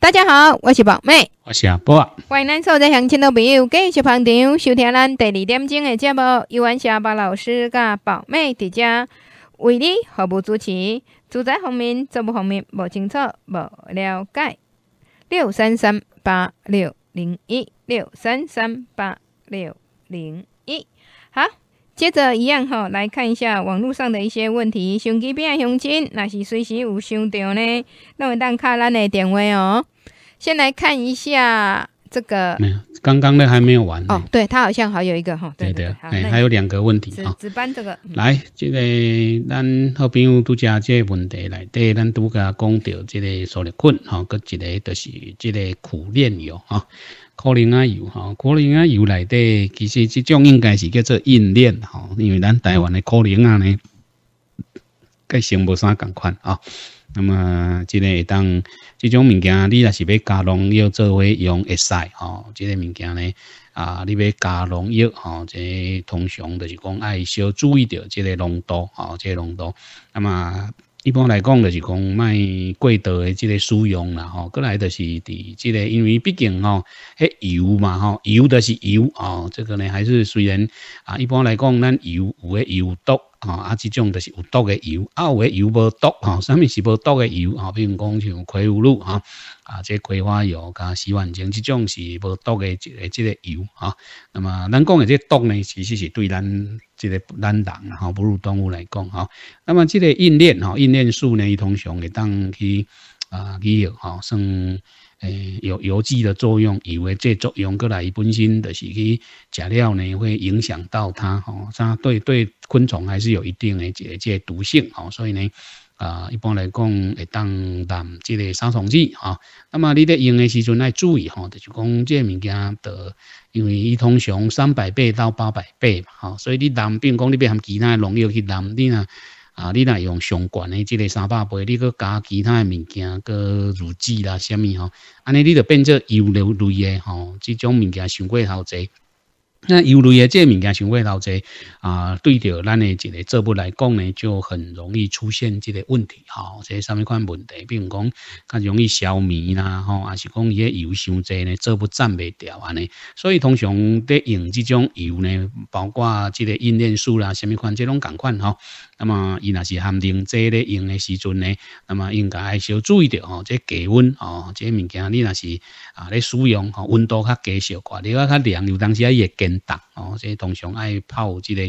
大家好，我是宝妹，我是阿波，欢迎所在相亲的朋友继续捧场收听咱第二点钟的节目，是阿下巴老师甲宝妹在家为你服务主持，住宅方面、做务方面不清楚、不了解，六三三八六零一六三三八六零一好。接着一样哈，来看一下网络上的一些问题。雄鸡变雄鸡，那是随时有想到呢。那我当看咱的电话哦。先来看一下这个，没有，刚刚的还没有完哦。对他好像还有一个哈，对的，哎，还有两个问题啊。值班这个，来，这个咱好朋友都加这个问题来，对咱独家讲到这个塑料棍哈，搁一个就是这个苦练油啊。可能啊有哈，可能啊有来的，其实这种应该是叫做印练哈，因为咱台湾的可能啊呢，跟新无啥同款啊。那么这个当这种物件，你若是要加农药做为用会使哈，这个物件呢啊，你要加农药哈，这通常就是讲爱少注意到这个浓度哈，这浓度。那么一般来讲，就是讲卖度的即个使用啦吼，过来就是伫即个，因为毕竟吼，迄油嘛吼，油就是油哦，这个呢还是虽然啊，一般来讲咱油有诶油毒啊，啊即种就是有毒诶油，啊有诶油无毒吼，上面是无毒诶油啊，比如讲像葵花露啊啊，即葵花油加洗碗精即种是无毒诶即个即个油啊，那么咱讲诶即毒呢，其实是对咱。即个卵蛋吼，哺乳动物来讲吼，那么即个印练吼，印练术呢，伊通常会当去啊，伊有吼，算诶有游击的作用，以为这作用过来伊本身就是去食料呢，会影响到它吼，它对对昆虫还是有一定的这这毒性吼，所以呢啊，一般来讲会当当即个杀虫剂哈。那么你咧用的时阵爱注意吼，就是讲这物件的。因为伊通常三百倍到八百倍嘛，吼，所以你南并讲你要含其他农药去南，你呐，啊，你呐用上悬的即个三百倍，你搁加其他物件，搁乳剂啦、啥物吼，安尼你就变做油类类的吼，即种物件上过好侪。那油类嘅这物件，像话老侪啊，对着咱嘅一个作物来讲呢，就很容易出现这个问题哈。这什么款问题？比如讲，较容易消黏啦，吼，还是讲伊个油伤侪呢，作物沾袂掉安尼。所以通常在用这种油呢，包括这个腌面素啦，什么款这种感官哈。那么伊若是含零这咧用的时阵呢，那么应该爱小注意着哦，这低温哦，这物件你若是啊咧使用吼，温度较低小寡，你啊较凉，有当时啊也跟冻哦，这通常爱泡这个。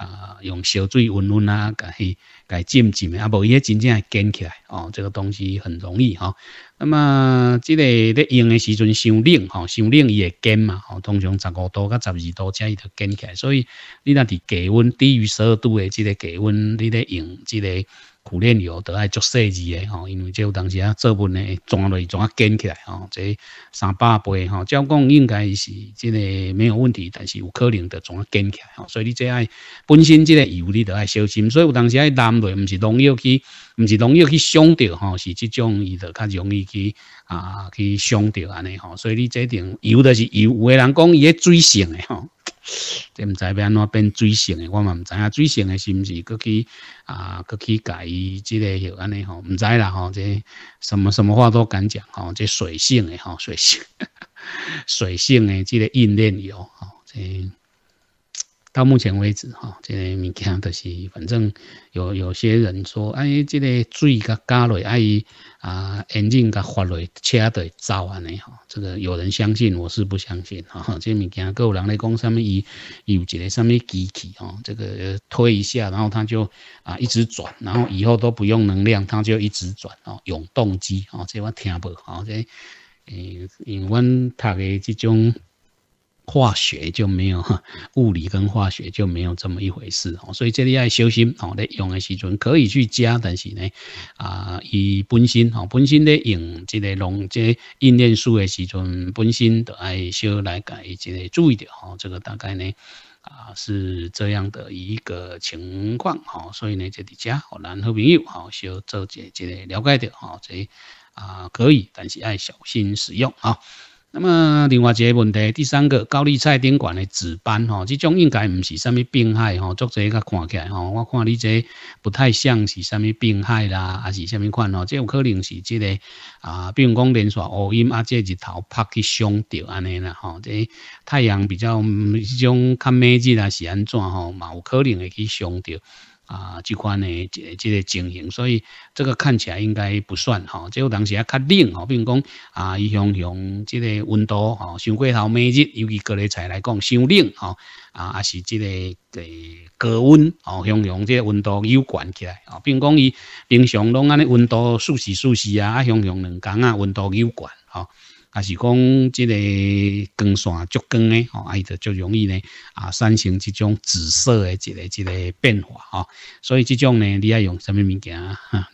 啊，用烧水温温啊，甲去甲浸浸啊，无伊真正会坚起来哦。这个东西很容易哈。那么即个咧用的时阵，伤冷吼，伤冷伊会坚嘛。吼、通常十五度到十二度，才伊就坚起来。所以你若伫低温低于十二度的即个低温，你咧用即个。补练油都爱做设计的吼，因为这有当时啊，做文分呢转来转啊紧起来吼，这三百杯吼，照讲应该是真个没有问题，但是有可能的转啊紧起来吼，所以你这爱本身这个油你都爱小心，所以有当时爱南面毋是农药去，毋是农药去伤到吼，是这种伊的较容易去啊去伤到安尼吼，所以你这定油的是油，有人讲伊咧水性的吼。即毋知要安怎变水性诶，我嘛毋知影水性诶是毋是，搁去啊，搁去改伊即个吼安尼吼，毋知啦吼。即什么什么话都敢讲吼，即水性诶吼，水性 水性诶，即个印练油吼，即。到目前为止，哈，即个物件就是反正有有些人说，哎，即个水佮加落，哎，啊，烟镜佮发落，车会走啊，尼哈，这个有人相信，我是不相信哈。即 个物件，各有人来讲，上面伊有一个甚物机器哦，这个推一下，然后它就啊一直转，然后以后都不用能量，它就一直转啊，永动机啊，即个听不，好即，诶，用阮读的即种。化学就没有，哈，物理跟化学就没有这么一回事哦。所以这里爱小心哦，在用的时阵可以去加，但是呢，啊，伊本身哈本身咧用这个溶这印念书的时阵，本身都爱少来改，这个注意掉哈。这个大概呢啊是这样的一个情况哈。所以呢，这里加好，然和朋友哈，小做这这个了解掉哈。这啊可以，但是爱小心使用啊。那么另外一个问题，第三个高丽菜顶管的紫斑，哈，这种应该不是什么病害，哈，作者甲看起来，哦，我看你这不太像是什么病害啦，还是什么款，哦，这有可能是这个啊，比如讲连续乌阴啊，这日头拍去伤到安尼啦，哈，这太阳比较这种看面积啦是安怎，哈，嘛有可能会去伤到。啊，这款的即即个情形，所以这个看起来应该不算哈。有当时也较冷哈，并讲啊，伊向向即个温度哈，上过头每日，尤其各类菜来讲，伤冷哈啊，还是即个诶高温哈，向向即个温度又悬起来啊，并讲伊平常拢安尼温度舒适舒适啊，啊向向两工啊温度又悬哈。啊，是讲这个光线足光诶，吼，伊就就容易咧啊，产生这种紫色的一个一个变化哈。所以这种呢，你要用什么物件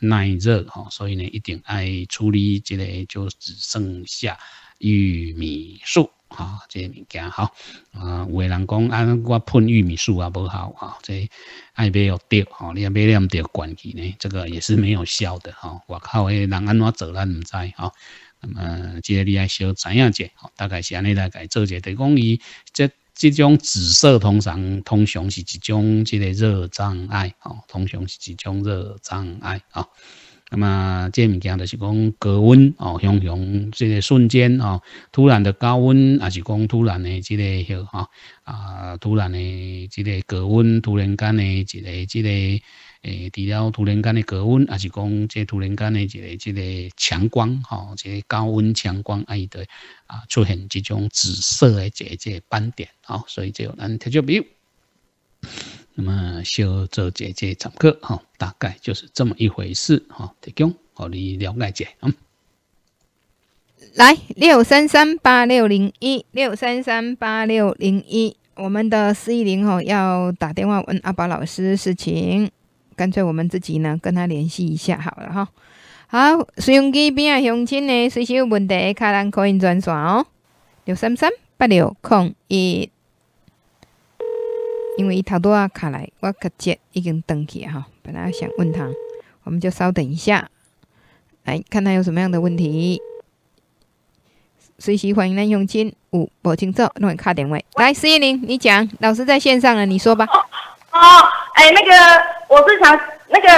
耐热哈？所以呢，一定爱处理这个，就只剩下玉米素哈，这些物件哈。啊，有个人讲啊，我喷玉米素啊，不好哈，这哎没有对哈，你也不要这么管它呢，这个也是没有效的吼。我靠，诶，人安怎走咱唔知啊？那么，即个你爱小知影者，大概是安尼来改做者，就讲伊即即种紫色通常通常是一种即个热障碍，吼，通常是一种热障碍啊。那么这物件就是讲高温，哦，通常即个瞬间，哦，突然的高温，还是讲突然的即个，哈啊，突然的即个高温，突然间的即个即个。诶，除了突然间的高温，还是讲这突然间的这个、这个强光，吼，这个高温强光，哎，对，啊，出现这种紫色的这这斑点，好，所以就难调就比了。那么，小做这些讲解，哈，大概就是这么一回事，哈，提供给你了解一下。来，六三三八六零一，六三三八六零一，我们的四一零哦，要打电话问阿宝老师事情。干脆我们自己呢跟他联系一下好了哈。好，随机边啊相亲呢，随时有问题，卡人可以转线哦。六三三八六空一。因为他多啊卡来，我感接已经登去哈。本来想问他，我们就稍等一下，来看他有什么样的问题。随时欢迎来相亲。五，无清楚，那卡点位。来，石一零，你讲，老师在线上了，你说吧。哦，哎，那个，我是想那个，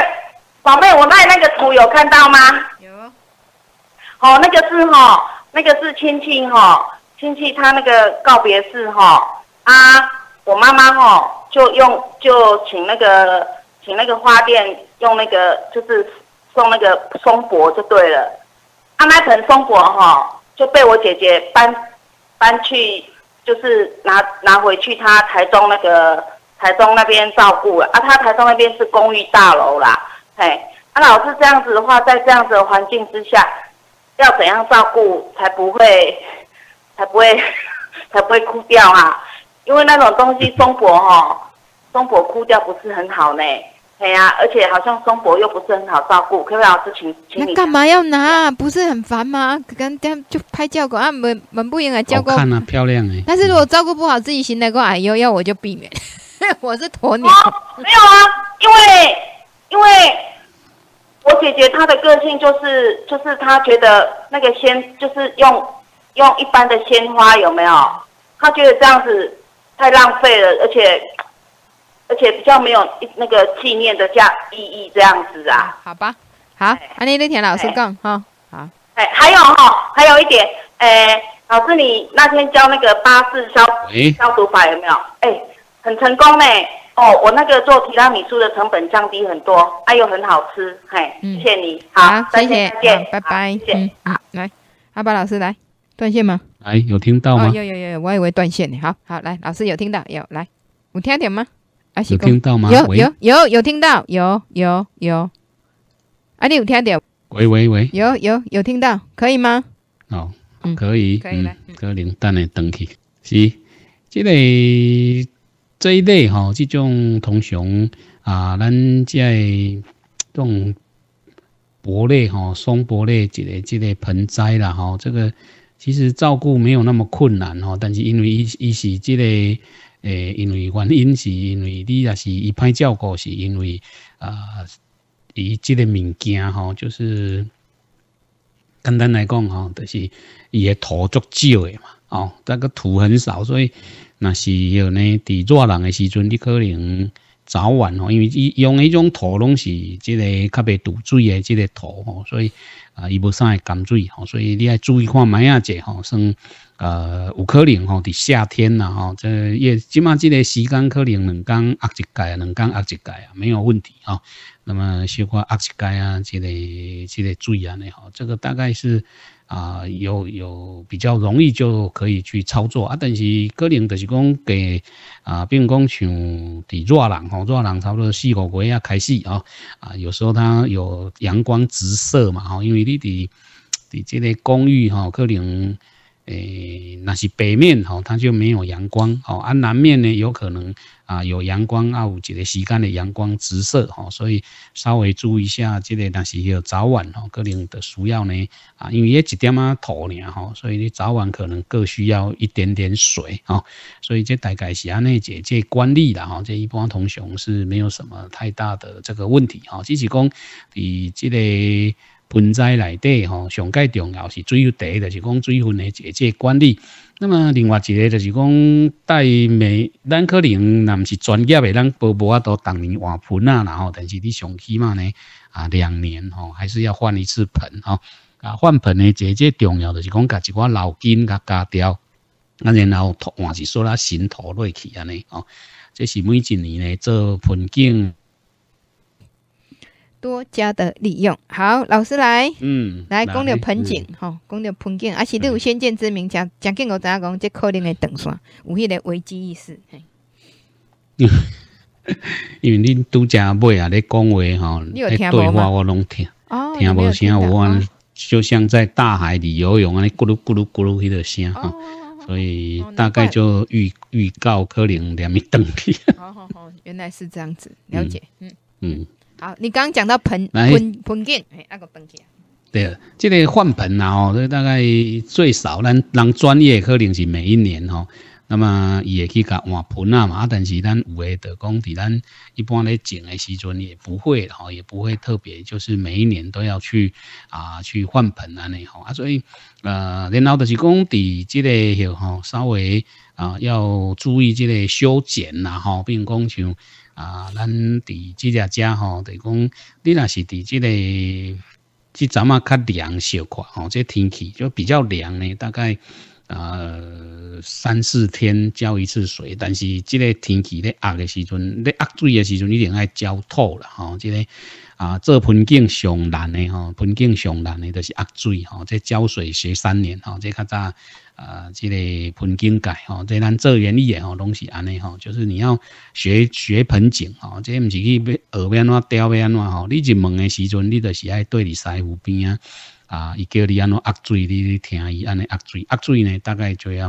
宝贝，我卖那个图有看到吗？有。哦，那个是哈，那个是亲戚哈，亲戚他那个告别式哈啊，我妈妈哈就用就请那个请那个花店用那个就是送那个松柏就对了，他那盆松柏哈就被我姐姐搬搬去就是拿拿回去他台中那个。台中那边照顾了啊，他台中那边是公寓大楼啦，嘿，他老是这样子的话，在这样子的环境之下，要怎样照顾才不会 才不会 才不会哭掉啊？因为那种东西 松柏哈，松柏哭掉不是很好呢，对啊，而且好像松柏又不是很好照顾。可 o b 老师，请请你干嘛要拿？啊？不是很烦吗？跟就拍教官啊，门门不应该教工。好看啊，漂亮哎。但是如果照顾不好自己，行得过哎呦，要我就避免。我是鸵鸟，没有啊，因为因为，我姐姐她的个性就是就是，她觉得那个鲜就是用用一般的鲜花有没有？她觉得这样子太浪费了，而且而且比较没有那个纪念的价意义这样子啊？好吧，好，安妮丽田老师讲哈，好。哎，还有哈，还有一点，哎，老师你那天教那个八字消消毒法有没有？哎。很成功呢！哦，我那个做提拉米苏的成本降低很多，哎呦，很好吃。嘿，谢谢你，好，再见，再见，拜拜，谢谢，好，来，阿巴老师，来断线吗？来，有听到吗？有有有有，我以为断线呢。好，好，来，老师有听到，有来，有听到吗？有听到吗？有有有有听到，有有有，阿丽有听到？喂喂喂，有有有听到，可以吗？哦，可以，可以来，格林，等你登去，是，这个。这一类哈，这种通常啊，咱在这种玻璃哈，双玻璃一个这类盆栽啦哈，这个其实照顾没有那么困难哈，但是因为一一是这个。诶，因为原因是因为你也是一派照顾，是因为啊，伊这个物件吼，就是简单来讲吼，就是伊个土足少的嘛，哦，那个土很少，所以。那是有呢，伫热人诶时阵，你可能早晚哦，因为伊用迄种土拢是即个较袂堵水诶，即个土吼，所以啊，伊无啥会干水吼，所以你爱注意看买啊只吼，算呃有可能吼，伫夏天呐吼，这也即码即个时间可能两工压一届两工压一届啊，没有问题吼。那么小可压一届啊，即个即个水啊，尼吼，这个大概是。啊，有有比较容易就可以去操作啊，但是可能就是讲给啊，比如讲像底热人吼，热人差不多四五个月要开始啊啊，有时候它有阳光直射嘛吼，因为你伫伫这个公寓吼，可能诶那是北面吼，它就没有阳光哦，啊南面呢有可能。啊，有阳光啊，有一个时间的阳光直射吼，所以稍微注意一下这个。但是要早晚哦，可能的需要呢啊，因为一点啊土呢吼，所以你早晚可能各需要一点点水啊。所以这大概是啊那姐这管理啦吼，这一般同熊是没有什么太大的这个问题哈。只是讲以这个盆栽来底吼，上盖重要是水第一，就是讲水分的这这管理。那么另外一个就是讲，带美咱可能不是专业的，咱波波啊都当年换盆啊，然后，但是你最起码呢，啊两年哦，还是要换一次盆哦。啊换盆呢，最最重要就是讲，把一寡老根家割掉，啊然后换还是说啦新土入去安尼哦，这是每一年呢做盆景。多加的利用，好，老师来，嗯，来讲鸟盆景，吼，讲鸟盆景，而且你有先见之明，讲讲给我怎样讲，这可能的断线，有迄个危机意识。因为恁拄则买啊，咧讲话吼，你有听吗？我拢听，听无声，我法，就像在大海里游泳安尼咕噜咕噜咕噜迄个声吼，所以大概就预预告可能两米等地。好好好，原来是这样子，了解，嗯嗯。好，你刚刚讲到盆盆盆景，哎，那个盆景。对，这个换盆呐哦，这大概最少，咱咱专业可能是每一年吼。那么也可以讲换盆啊嘛，啊，但是咱有的工底咱一般来种的时阵也不会吼，也不会特别，就是每一年都要去啊去换盆啊那吼啊，所以呃，连老就是工底这个有吼，稍微啊要注意这个修剪呐吼，并工像。啊，咱伫即只家吼，就讲你若是伫即个即阵啊，较凉小块吼，即天气就比较凉呢，大概。呃，三四天浇一次水，但是这个天气在压的时阵，在压水的时阵，你另要浇透了哈。这个啊，做盆景上难的哈，盆景上难的都是压水哈。这浇水学三年哈，这较早啊，这个盆景界哈，这咱做园艺哦拢是安尼哈，就是你要学学盆景哈，这不是去耳边怎雕边怎哈，你入门的时阵，你就是爱对你西湖边啊。啊，伊叫你安尼压水，你你听伊安尼压水，压水呢大概就要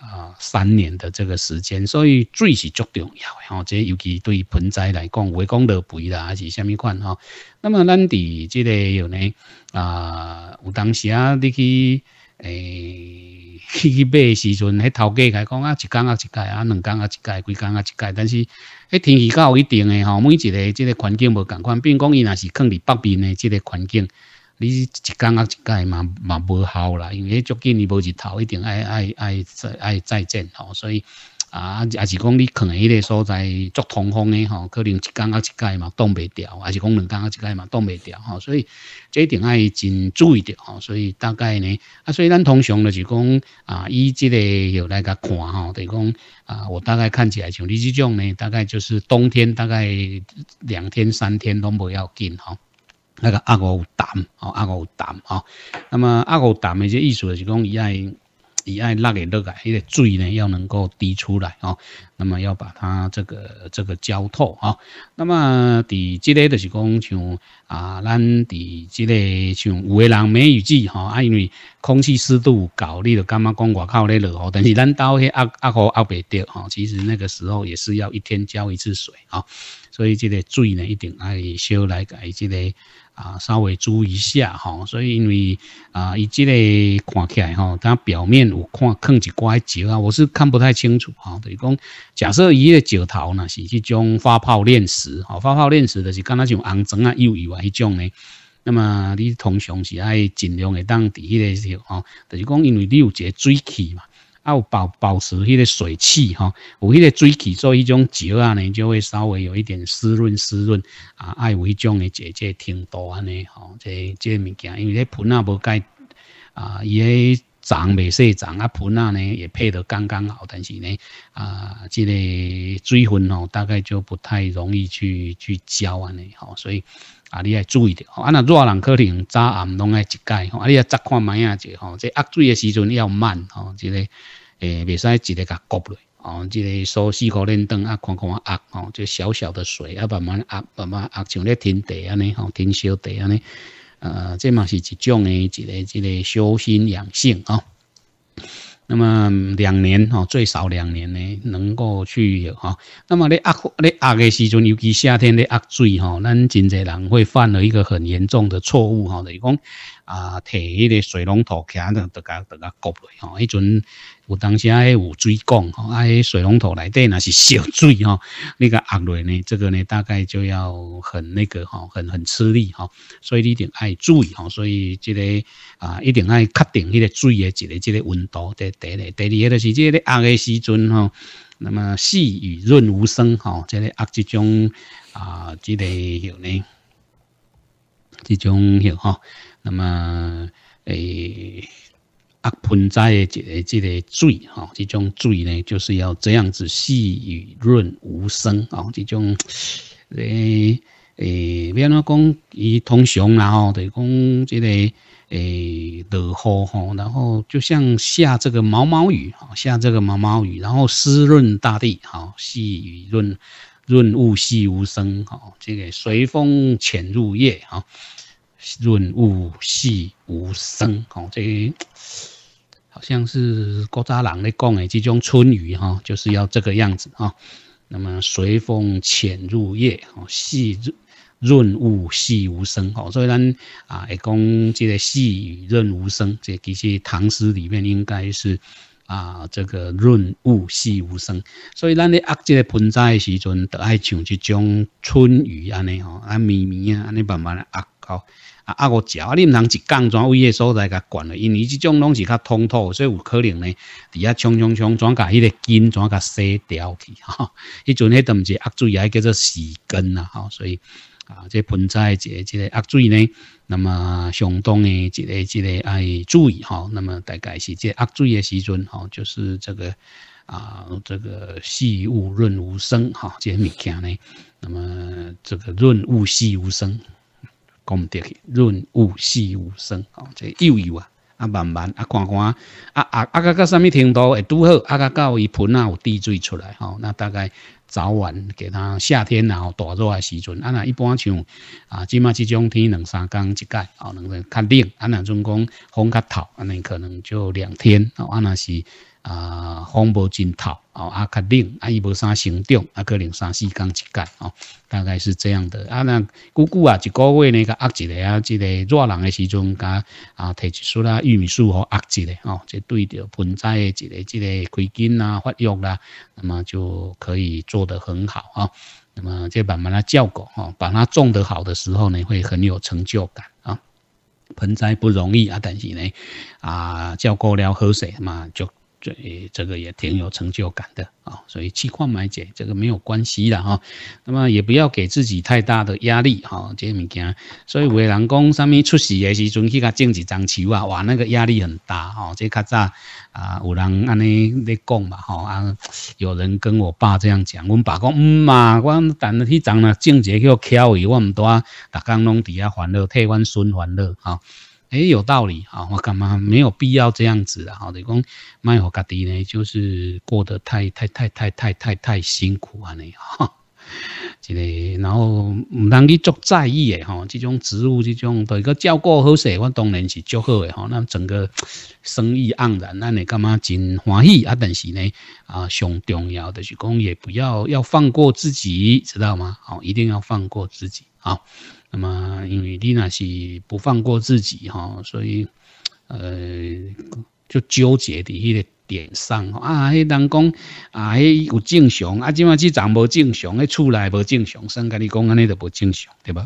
啊三年的这个时间，所以水是足重要诶。吼，即尤其对盆栽来讲，维讲落肥啦还是虾米款吼。那么咱伫即个有呢啊，有当时啊，你去诶去去买时阵，迄头家来讲啊，一工啊一届啊，两工啊一届，几工啊一届，但是迄天气较有一定诶吼，每一个即个环境无同款，并讲伊若是放伫北面诶即个环境。你一干啊一届嘛嘛无效啦，因为足紧你无一头一定爱爱爱再爱再见吼，所以啊也是讲你可能迄个所在足通风的吼，可能一干啊一届嘛冻袂掉，还是讲两干啊一届嘛冻袂掉吼，所以这一定爱真注意点吼，所以大概呢啊，所以咱通常就是讲啊，以这个有那个看吼，等是讲啊，我大概看起来像你这种呢，大概就是冬天大概两天三天都不要紧吼。那个阿古有胆哦，阿古有胆哦。那么阿古有胆的这意思就是讲，伊爱伊爱落个落个，那个水呢要能够滴出来哦。那么要把它这个这个浇透啊。那么滴之个就是讲像啊，咱滴之个像有个人梅雨季哈，啊因为空气湿度高，你就干嘛讲外口咧落雨，但是咱到遐阿阿古阿不滴哈，其实那个时候也是要一天浇一次水啊。所以这个水呢一定爱烧来个，这个啊，稍微注意一下哈，所以因为啊，以这个看起来哈，它表面有看坑是块石啊，我是看不太清楚哈。就是讲，假设伊个石头呢是这种发泡炼石哦，发泡炼石就是刚刚像红砖啊、釉釉啊迄种呢，那么你通常是爱尽量会当伫迄个候，哦，就是讲，因为你有一个水气嘛。要保保持迄个水气哈，有迄个水汽做一种酒啊，呢，就会稍微有一点湿润湿润啊，爱为将的姐姐听多安尼吼，即即物件，因为咧盆啊无盖啊，伊个长未细长啊，盆啊呢也配得刚刚好，但是呢啊，即个水分吼大概就不太容易去去浇安尼吼，所以啊你要注意点，啊那热人可能早暗拢爱一改，啊你要再看买下者吼，即压水的时阵要慢吼，即个。诶，未使一个甲焗落，哦，即个收四颗连灯啊，看看啊，哦，即小小的水啊，慢慢压，慢慢压，像咧填地安尼，哦，填小地安尼，呃，这嘛是一种诶，一个即个修心养性啊。那么两年，哦，最少两年呢，能够去，哈。那么咧压，咧压嘅时阵，尤其夏天咧压水，哈，咱真侪人会犯了一个很严重的错误，哈，等于讲。啊，摕迄个水龙头，咧，在甲个甲个落去。吼。迄阵有当时啊，有水缸吼，啊，水龙头内底若是烧水吼。你甲压落呢，这个呢，大概就要很那个吼，很很吃力吼。所以你一定爱注意吼。所以即个啊，一定爱确定迄个水诶，一个即个温度第第内。第二个是即个压诶时阵吼。那么细雨润无声吼，即个压即种啊即个样呢，即种样吼。那么，诶，啊，盆栽的这个、这个水哈，这种水呢，就是要这样子细雨润无声啊，这种诶诶，比方讲，伊通常然后得讲这个诶，雨哈，然后就像下这个毛毛雨哈，下这个毛毛雨，然后湿润大地，哈，细雨润润物细无声，哈，这个随风潜入夜，哈。润物细无声，吼，这好像是古扎人咧讲诶，这种春雨哈，就是要这个样子啊。那么随风潜入夜，吼，细润物细无声，吼。所以咱啊，也讲这个细雨润无声，这其实唐诗里面应该是啊，这个润物细无声。所以咱咧压这个盆栽诶时阵，得爱像这种春雨安尼吼，啊，绵绵啊，安尼慢慢来压到。啊，啊我浇啊，你唔通一讲转位个所在甲管嘞，因为伊这种拢是较通透，所以有可能呢，底下冲冲冲，转甲迄个筋转甲西掉去哈。伊阵迄个唔是压水，还叫做死根呐哈。所以啊，这盆栽这这个压水呢，那么上当呢，这个这个爱注意哈。那么大概是这压水个时阵哈，就是这个啊，这个细物润无声哈，这些物件呢，那么这个润物细无声。讲唔得去，润物细无声哦，这幼幼啊，啊慢慢啊，看看啊啊啊，到到什么程度会拄好，啊到到伊盆啊有滴水出来哦，那大概早晚给他夏天然后大热诶时阵，啊若一般像啊即码即种天两三天一盖，哦，两两较冷，啊若总讲风较透，啊尼可能就两天，啊若是。啊，风不尽头哦，啊，较冷，啊，伊无啥行长，啊，可能三四天一届哦，大概是这样的啊。那久久啊，一个月呢？个压一个啊，这个热人的时阵，加啊，摕一束啦，玉米素和压一个哦，这对着盆栽的这个这个开根呐、发育啦，那么就可以做得很好啊。那么再慢来照顾哦，把它种得好的时候呢，会很有成就感啊。盆栽不容易啊，但是呢，啊，照顾了，好水嘛，就。最这个也挺有成就感的啊，所以弃矿买解这个没有关系的哈，那么也不要给自己太大的压力哈，这物件。所以有人讲，啥物出事的时阵去甲政治争球啊，哇，那个压力很大哈，这较早啊有人安尼咧讲嘛哈，啊有人跟我爸这样讲，我爸讲嗯嘛，我但迄阵呢政治叫巧伊，我毋都啊，逐工拢伫遐欢乐替阮孙欢乐哈。哎，有道理啊！我干嘛没有必要这样子啊？好，等于讲卖我家啲呢，就是过得太太太太太太太辛苦啊，你哈。一个然后唔当去足在意嘅吼，这种植物这种，但系个照顾好些，我当然是足好嘅吼。那整个生意盎然，那你干嘛真欢喜啊？但是呢，啊上重要的是讲，也不要要放过自己，知道吗？好，一定要放过自己啊！那么，因为你那是不放过自己哈，所以，呃，就纠结的迄个点上啊。迄人讲啊，迄有正常啊，即嘛即站无正常，迄出来无正常，先跟你讲安尼就无正常，对吧？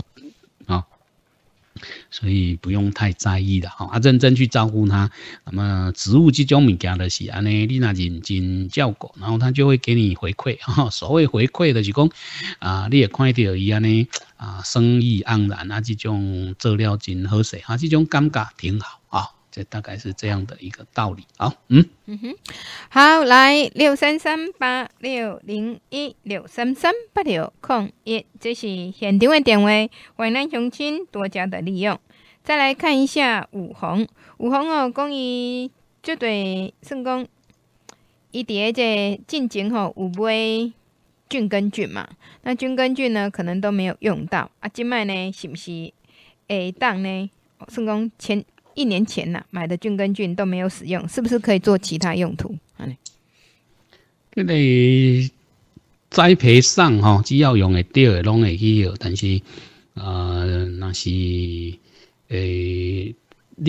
所以不用太在意的哈，啊认真去照顾它，那么植物这种物件的是，安尼你那认真照顾，然后它就会给你回馈哈。所谓回馈的就是讲，啊你也看到伊安尼啊生意盎然啊这种做料真好势这种感觉挺好啊。这大概是这样的一个道理啊。嗯嗯哼，好，来六三三八六零一六三三八六空一，这是现场的点位，淮南雄亲多加的利用。再来看一下五红，五红哦，讲伊这对顺讲伊底下这进前吼五杯菌根菌嘛，那菌根菌呢可能都没有用到啊。即卖呢是不是会当呢？顺讲前。一年前呐买的菌根菌都没有使用，是不是可以做其他用途？啊嘞，佮栽培上吼，只要用得到的拢会去用，但是呃，那是诶，你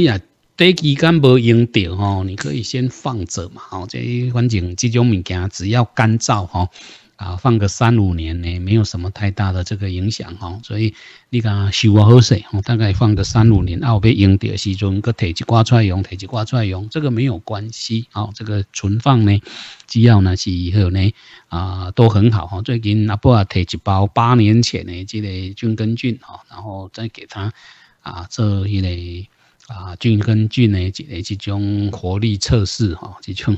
啊短期间无用到吼，你可以先放着嘛，吼。这反正这种物件只要干燥吼。啊，放个三五年呢，没有什么太大的这个影响哦。所以你看，修啊好些，大概放个三五年，后有被用的时阵，个铁一挂出来用，铁一挂出来用，这个没有关系哦。这个存放呢，只要呢是以后呢啊都很好哈。最近阿波啊，提一包八年前的这类菌根菌哦，然后再给他啊做一类啊菌根菌呢即个这种活力测试哈，这种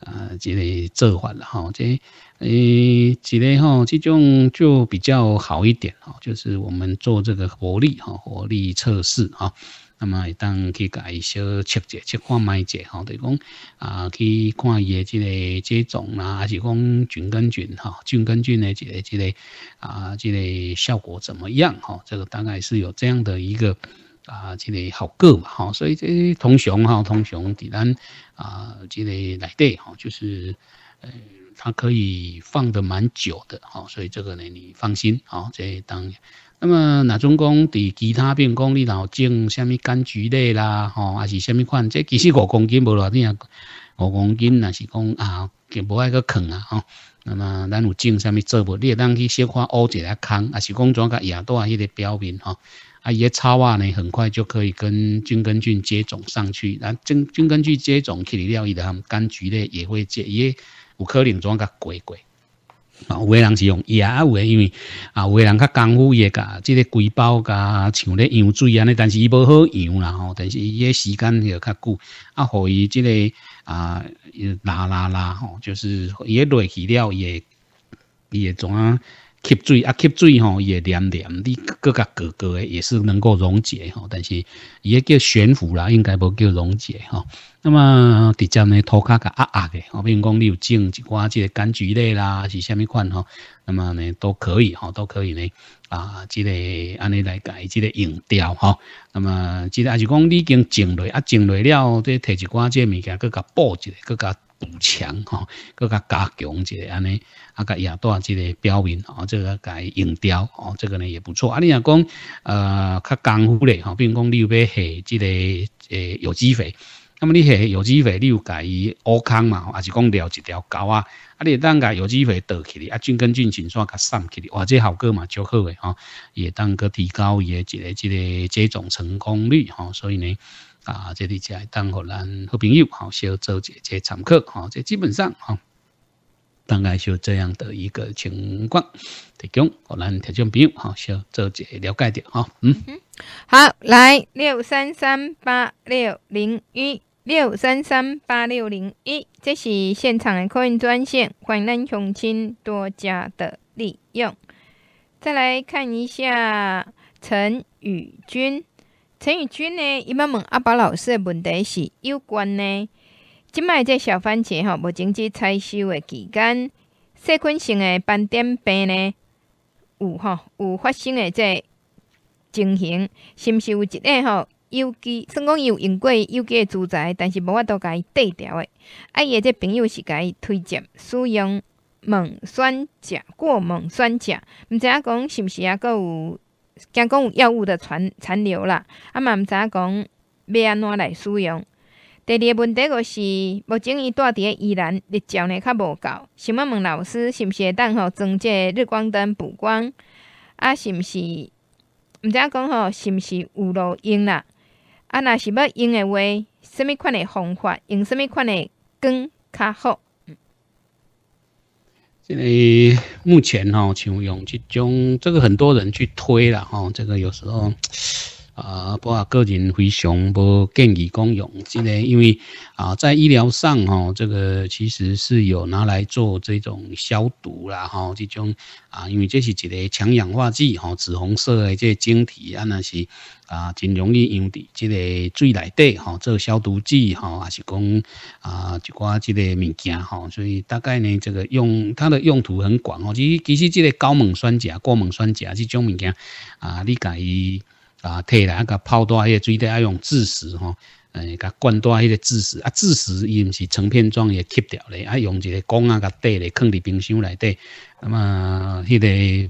呃这类做法了哈这。诶，这类吼，这种就比较好一点哈，就是我们做这个活力哈，活力测试哈。那么当去改一些切者、切块买者，哈，对讲啊，去看一下这个接种啦，还是讲菌根菌哈，菌根菌的这个这个啊，这个效果怎么样哈？这个大概是有这样的一个啊，这个好个嘛哈。所以这通雄哈，通雄在咱啊，这个来对哈，就是呃。它可以放的蛮久的，好，所以这个呢你放心好。这当，那么哪种工的其他病工，你老种什么柑橘类啦，吼，还是什么款？这其实五公斤无偌你啊，五公斤那是讲啊，就无爱个坑啊，吼。那么咱有种什么作物，你也当去小看挖一下坑，还是讲怎个也都啊迄个表面哈，啊个草啊呢很快就可以跟菌根菌接种上去，那菌菌根菌接种起里料一的柑橘类也会接也。有可能转较贵贵，啊，有诶人是用盐，啊，有诶人较功夫，伊会甲即个龟包甲像咧羊水安尼，但是伊无好羊啦吼，但是伊个时间又较久，啊，互伊即个啊拉拉拉吼，就是伊个落去了，伊伊会怎啊吸水啊，吸水吼伊会黏黏，你甲个个诶也是能够溶解吼，但是伊也叫悬浮啦，应该无叫溶解吼。那么直接呢，涂卡个压压的，哦，比如讲你有种一寡即个柑橘类啦，是虾米款吼，那么呢，都可以哈，都可以呢。啊，即个安尼来改，即个用掉吼。那么即个是讲你经种落，啊，种落了，再摕一寡即个物件，更加补一，更加补强吼，更加加强一安尼，啊，个亚多即个表面吼，这个改用掉哦，这个呢也不错。啊，你若讲呃，较功夫嘞吼，比如讲你有咩下即个诶有机肥。那么你系有机肥，你有介伊乌糠嘛，还是讲钓一条狗啊？啊，你当个有机肥倒起哩，啊，军跟菌情算甲散起哩，哇，这效果嘛，足好诶，吼，也当个提高伊诶一个一个接种成功率吼，所以呢，啊，这里就系当互咱好朋友，好，需要做一些参考，好，这基本上，吼，大概就这样的一个情况，提供可能听众朋友，好，需要做一了解点哈，嗯，好，来六三三八六零一。六三三八六零一，这是现场的客人专线。欢迎咱乡亲多加的利用。再来看一下陈宇君，陈宇君呢，一般问阿宝老师的问题是有关呢，即卖这小番茄哈，目前值采收的期间，细菌性的斑点病呢，有吼有发生的这情形，是唔是有一下吼？有机，算讲有用过有机的住宅，但是无法度解底掉的。伊的这朋友是伊推荐使用锰酸钾、过锰酸钾，毋知影讲是毋是啊？够有，惊讲有药物的残残留啦。啊嘛毋知影讲要安怎来使用。第二个问题个是，目前伊伫电依兰，日照呢较无够，想要问老师是毋是会当好装这日光灯补光？啊，是毋是？毋知影讲吼，是毋是有路用啦？啊，若是要用的话，什物款的方法，用什物款的更较好？现在目前哈，像用这种，这个很多人去推了哈，这个有时候啊，过个人非常不建议公用。现在因为啊，在医疗上哈，这个其实是有拿来做这种消毒啦，哈，这种啊，因为这是一个强氧化剂哈，紫红色的这晶体啊，那是。啊，真容易用伫即个水内底吼做消毒剂吼，还是讲啊一寡即个物件吼，所以大概呢，这个用它的用途很广哦。其其实即个高锰酸钾、过锰酸钾这种物件啊，你家己啊摕来啊泡在迄个水底要用治食吼。诶，甲灌多迄个蛭石，啊，蛭石伊毋是成片状，也吸掉咧，啊，用一个缸啊，甲袋咧，放伫冰箱内底，那嘛，迄个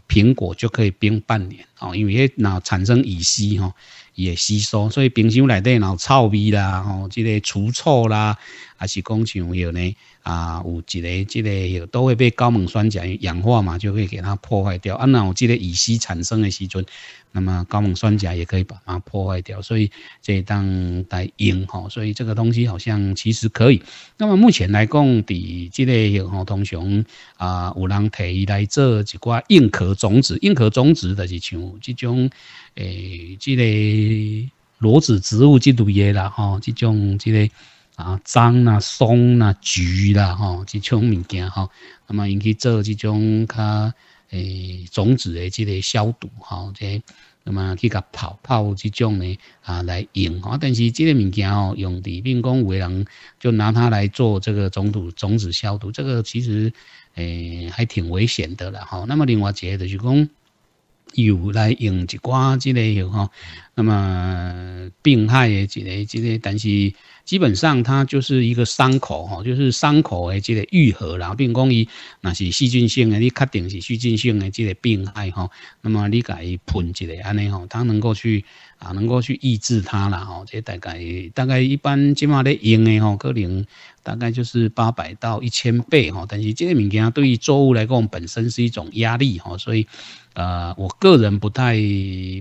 苹果就可以冰半年，哦，因为迄那产生乙烯，吼，也吸收，所以冰箱内底然臭味啦，吼，即个除臭啦，还是讲像有呢。啊，有一个、这类都会被高锰酸钾氧化嘛，就会给它破坏掉。啊，那我记得乙烯产生的时阵，那么高锰酸钾也可以把它破坏掉，所以这当来用吼。所以这个东西好像其实可以。那么目前来讲，伫这类有吼，通常啊有人提来做一挂硬壳种子，硬壳种子就是像这种诶，这类裸子植物这类的啦吼，这种这类。啊，樟啦、松啦、橘啦，吼，这种物件，吼，那么用去做这种较诶种子的这个消毒，哈，这，那么去甲泡泡这种呢，啊，来用，哈，但是这个物件吼，用的，并讲有人就拿它来做这个种土种子消毒，这个其实诶还挺危险的了，吼。那么另外，一个就讲有来用一寡这类，吼，那么病害的这类，这类，但是。基本上它就是一个伤口，吼，就是伤口的这个愈合，然后并讲伊那是细菌性的，你确定是细菌性的这个病害，吼，那么你该喷一个安尼吼，它能够去啊，能够去抑制它啦吼，这大概大概一般即码咧用的，吼，可能大概就是八百到一千倍，吼，但是这个物件对于作物来讲本身是一种压力，吼，所以。呃，我个人不太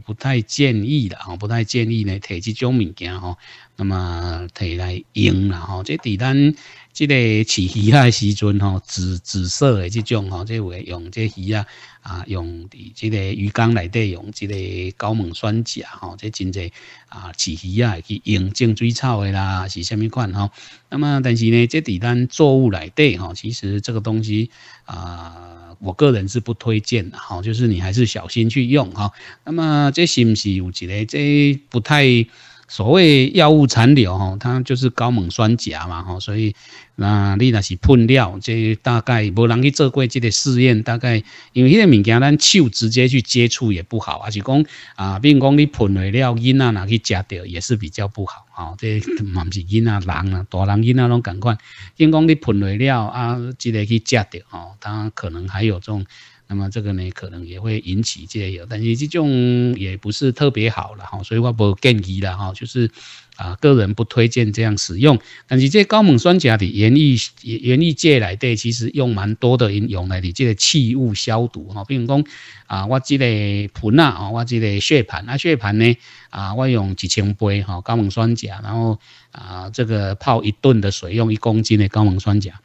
不太建议的哈，不太建议呢，摕这种物件哈。那么摕来用啦哈，即伫单即个饲鱼啊时阵紫紫色的这种哈，即为用这鱼啊啊，用的即个鱼缸内底用即个高锰酸钾哈，即真侪啊饲鱼啊去用净水草的啦，是什米款哈。那么但是呢，即伫单作物内底哈，其实这个东西啊。我个人是不推荐的哈，就是你还是小心去用哈。那么这是不是有几个这不太。所谓药物残留，吼，它就是高锰酸钾嘛，吼，所以那你那是喷料，这大概无人去做过这个试验，大概因为迄个物件咱手直接去接触也不好，还是讲啊，比如讲你喷下了，料，囡仔拿去食掉也是比较不好啊，这不是囡仔、人啊、大人囡仔拢感比因讲你喷下了料啊，直接去食掉，哦，它可能还有种。那么这个呢，可能也会引起戒油，但是这种也不是特别好了哈，所以我不建议了哈，就是啊，个人不推荐这样使用。但是这高锰酸钾的原意原意戒来对，其实用蛮多的应用来的，这个器物消毒哈，比如讲啊，我这个盆呐啊，我这个血盘啊，血盘呢啊，我用几千杯哈，高锰酸钾，然后啊，这个泡一吨的水，用一公斤的高锰酸钾，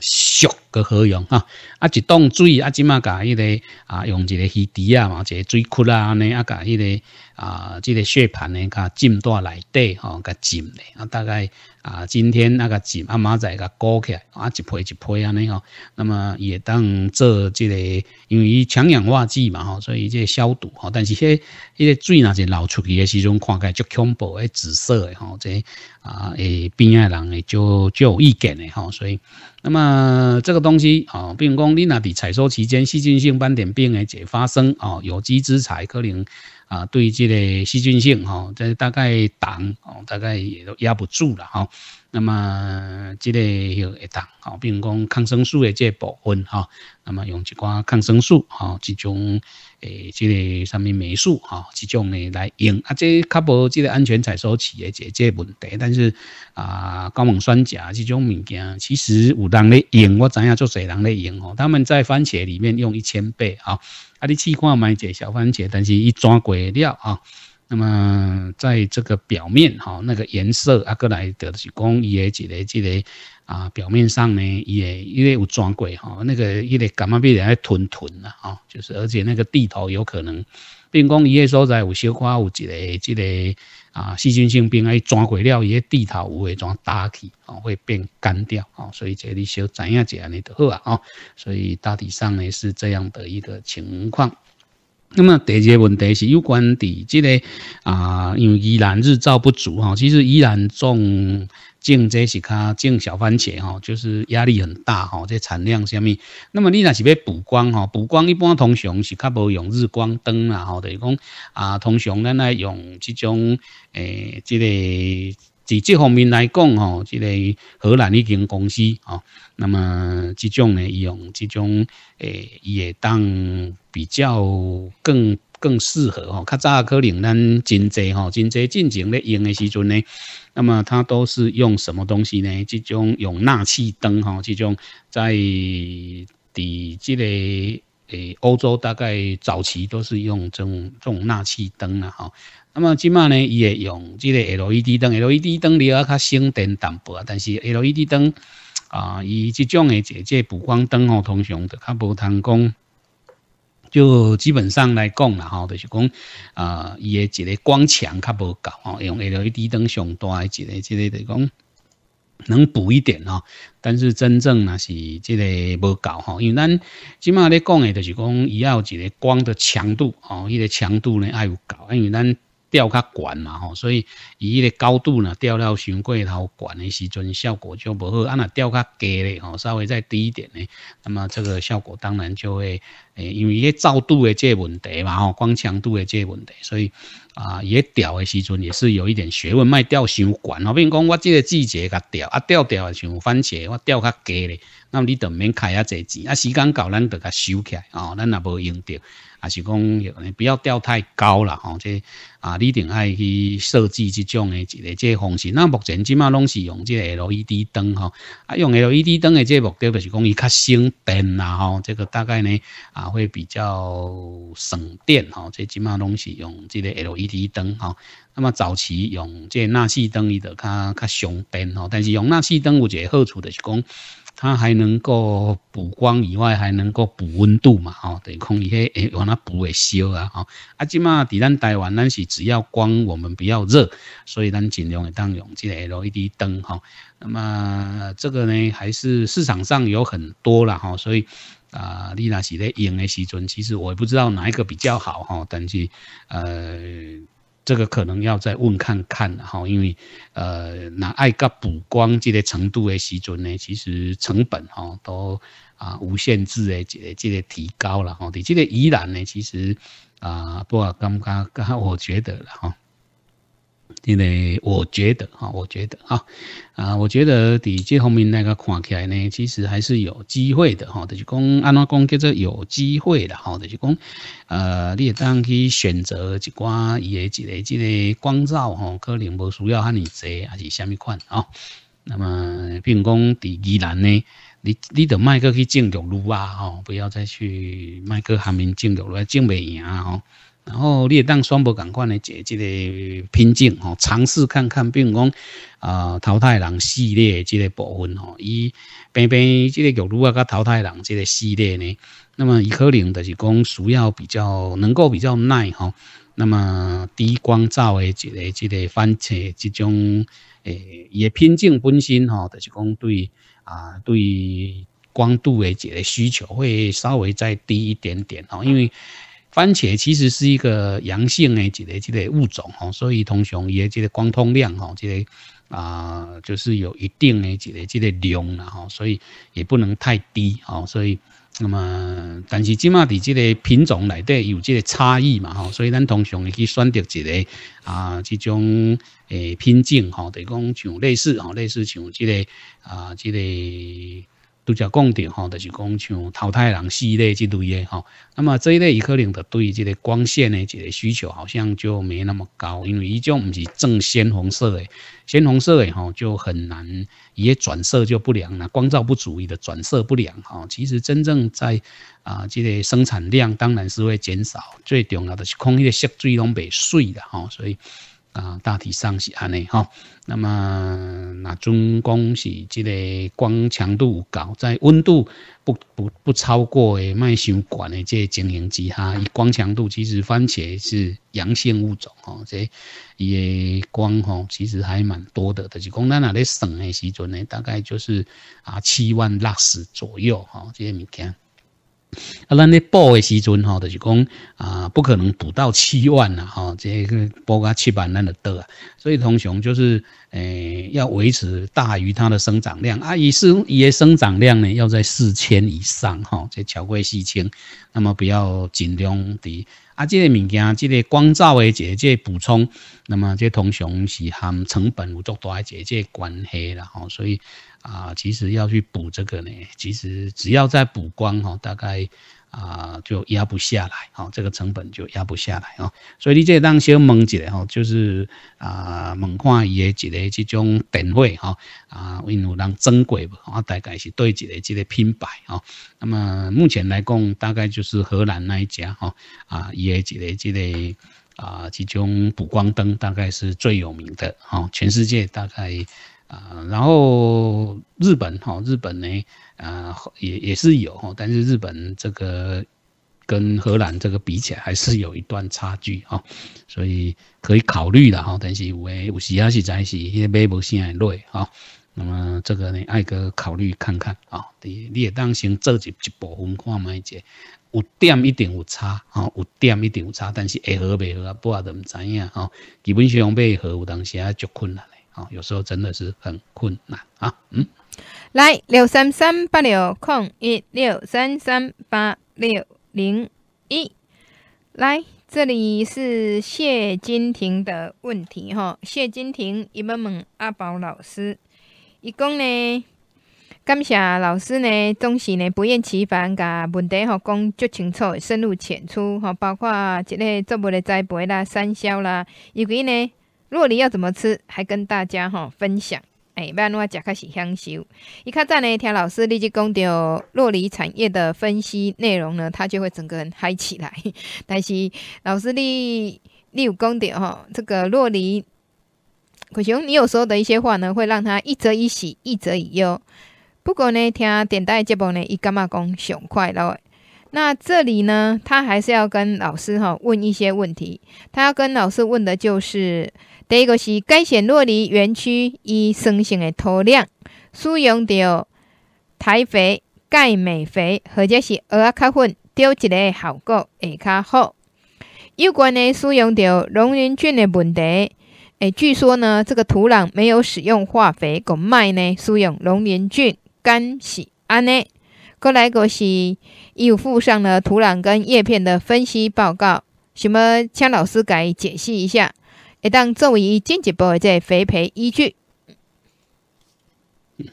咻。个好用哈？啊，一桶水啊，即嘛甲伊个啊，用一个鱼池啊，嘛，一个水库啦，安尼啊，甲伊个啊，即个血盘呢，甲浸在内底吼，甲浸咧啊，大概啊，今天那个浸啊，明仔甲裹起来啊，一泼一泼安尼吼。那么也当做即个，因为强氧化剂嘛吼，所以即个消毒吼。但是些，迄个水若是流出去的时阵，看起来就恐怖，诶，紫色的吼，即啊诶，边仔人诶，就就有意见诶吼。所以，那么这个。东西哦，比如讲，你那伫采收期间细菌性斑点病诶，即发生哦，有机质才可能啊，对即个细菌性哦，即大概挡哦，大概也都压不住了哈。那么即个会挡哦，比如讲抗生素诶，即部分哈，那么用一寡抗生素哦，这种。诶，即个啥物霉素哈，即种诶来用啊，即较无即个安全采收起个即个问题。但是啊，高锰酸钾即种物件，其实有人咧用，我知影做侪人咧用哦。他们在番茄里面用一千倍啊，阿试气化买个小番茄，但是一转过料啊，那么在这个表面哈，那个颜色啊，过来得是讲伊个一个一个。啊，表面上呢，也因为有转鬼哈，那个一些感冒病要囤囤了啊，就是而且那个地头有可能，并讲一个所在有小看有一个这个啊细菌性病，哎，转鬼了，一个地头有会转打起啊，会变干掉啊，所以这里小怎样子安尼都好啊，所以大体上呢是这样的一个情况。那么第二个问题是有关于这个啊，因为依然日照不足哈，其实依然种种这是较种小番茄哈，就是压力很大哈，这产量下面。那么你若是要补光哈，补光一般通常是较不用日光灯啦，等于讲啊，通常咱来用这种诶，这个在这方面来讲哈，这个荷兰一间公司啊。那么这种呢，用这种诶，也当比较更更适合吼。较早可能咱真侪吼，真侪进程咧用的时阵呢，那么它都是用什么东西呢？这种用纳气灯吼，这种在伫这个诶欧洲大概早期都是用这种这种纳气灯啦吼。那么即卖呢，也用这个 L E D 灯，L E D 灯了较省电淡薄啊，但是 L E D 灯。啊，伊即种诶，即即补光灯哦，通常就较无通讲，就基本上来讲啦吼，就是讲啊，伊诶一个光强较无够哦，用 LED 灯上大诶一个，一个就讲能补一点哦，但是真正若是即个无够吼，因为咱即马咧讲诶，就是讲伊要一个光的强度哦，伊诶强度呢爱有够，因为咱。钓较悬嘛吼，所以伊迄个高度呢，钓到伤过头悬的时阵，效果就无好。啊，若钓较低咧吼，稍微再低一点咧，那么这个效果当然就会诶，因为伊照度的这问题嘛吼，光强度的这问题，所以啊，伊咧钓的时阵也是有一点学问，卖钓伤悬哦。比如讲，我这个季节甲钓，啊钓钓啊像番茄，我钓较低咧，那么你就免开遐侪钱啊，时间到咱就甲收起来哦，咱也无用着。还是讲，不要调太高了哈。这啊，你定爱去设计这种的一个这方式。那目前起码拢是用这个 LED 灯哈，啊用 LED 灯的这目的就是讲，伊较省电啦哈。这个大概呢啊，会比较省电哈。这起码拢是用这个 LED 灯哈。那么早期用这纳气灯，伊就较较省电哈。但是用纳气灯，有一个好处就是讲。它还能够补光以外，还能够补温度嘛？哦，等于空气些诶往那补诶烧啊！哦，啊，即嘛在咱台湾，咱是只要光，我们不要热，所以咱尽量用当用即个 L E D 灯哈。那么这个呢，还是市场上有很多了哈。所以啊，你那是咧用的时阵，其实我也不知道哪一个比较好哈。但是呃。这个可能要再问看看哈，因为，呃，拿爱个补光这些程度的水准呢，其实成本哈都啊无限制的这个、这个提高了哈。你这个疑难呢，其实啊，不过刚刚刚我觉得了哈。因为我觉得哈，我觉得哈，啊，我觉得伫这方面那个看起来呢，其实还是有机会的哈。就是讲，按怎讲叫做有机会的哈，就是讲，呃，你会当去选择一寡伊的一个、一个光照哈，可能无需要哈，你栽还是虾米款啊？那么，比如讲伫宜兰呢，你、你得卖个去种玉露啊，哈，不要再去买个下面种玉露，种袂赢吼、然后你也当双倍赶快来解这个品种吼，尝试看看，比如讲啊，淘汰狼系列这个部分吼，伊边边这个玉露啊，跟淘汰狼这个系列呢，那么伊可能就是讲需要比较能够比较耐哈，那么低光照的这个这个番茄这种诶，伊个品种本身吼，就是讲对啊，对光度的这个需求会稍微再低一点点哈，因为。番茄其实是一个阳性的一个一个物种吼，所以通常也这个光通量吼，这个啊就是有一定的这个这个量啦吼，所以也不能太低哦，所以那么但是起码在这个品种来的有这个差异嘛吼，所以咱通常去选择一个啊这种诶品种吼，就讲像类似吼，类似像这个啊这个。都叫讲到吼，就是讲像桃太郎系列这类的吼，那么这一类伊可能的对这个光线呢，这个需求好像就没那么高，因为伊种唔是正鲜红色的，鲜红色的吼就很难，伊个转色就不良了，光照不足的转色不良哈。其实真正在啊，这个生产量当然是会减少，最重要的是空气个色最拢易碎的吼，所以。啊，大体上是安尼哈，那么那总共是即个光强度高，在温度不不不超过诶，卖伤管诶，即经营之下，以光强度，其实番茄是阳性物种哦，即伊诶光吼，其实还蛮多的。就是讲咱阿咧省诶时阵呢，大概就是啊七万勒斯左右哈，即个物件。啊，咱咧补的时阵吼，就是讲啊，不可能补到七万呐吼，这个补个七万咱就得啊。所以通常就是诶，要维持大于它的生长量啊，以生以的生长量呢要在四千以上哈，这超过四千，那么不要尽量低。啊，这个物件，这个光照的这这补充，那么这通常是含成本有足大诶，这这关系啦吼，所以。啊，其实要去补这个呢，其实只要再补光哈，大概啊就压不下来，好，这个成本就压不下来啊。所以你这当小问一下哦，就是啊，问看伊个一个这种展会哈啊，因为有人珍贵不？啊，大概是对一个这个品牌啊。那么目前来讲，大概就是荷兰那一家哈啊，伊个一个这个啊，这种补光灯大概是最有名的哈，全世界大概。啊，然后日本哈，日本呢，呃，也也是有哈，但是日本这个跟荷兰这个比起来，还是有一段差距哈，所以可以考虑的哈，但是有有时啊是在是迄个买无性很累哈，那么这个呢，艾哥考虑看看啊，你你也当先做一一步，分看卖者，有点一定有差啊，有点一定有差，但是会合袂合，不阿都唔知影哈，基本上买合，有当时啊就困难。啊，有时候真的是很困难啊。嗯，来六三三八六空一六三三八六零一，来这里是谢金婷的问题哈。谢金婷，伊问问阿宝老师，一共呢，感谢老师呢，总是呢不厌其烦，甲问题吼讲足清楚、深入浅出哈，包括一个作物的栽培啦、产销啦，尤其呢。洛梨要怎么吃？还跟大家哈分享。哎，不然的话，讲开始享受。一看讲呢，听老师立即讲到洛梨产业的分析内容呢，他就会整个人嗨起来。但是老师你你有讲到哈，这个洛梨，可熊，你有时候的一些话呢，会让他一则以喜，一则以忧。不过呢，听点带节目呢，一干嘛讲熊快乐。那这里呢，他还是要跟老师哈问一些问题。他要跟老师问的就是。第一个是改善洛梨园区以生性的土壤，使用到苔肥、钙镁肥或者是鹅啊、钾粉，钓一个效果会较好。有关的使用到龙鳞菌的问题，诶，据说呢，这个土壤没有使用化肥，咁麦呢，使用龙鳞菌干洗安呢。过来个是又附上了土壤跟叶片的分析报告，什么？请老师，给解析一下。一当作为伊进一步的这肥培依据。嗯，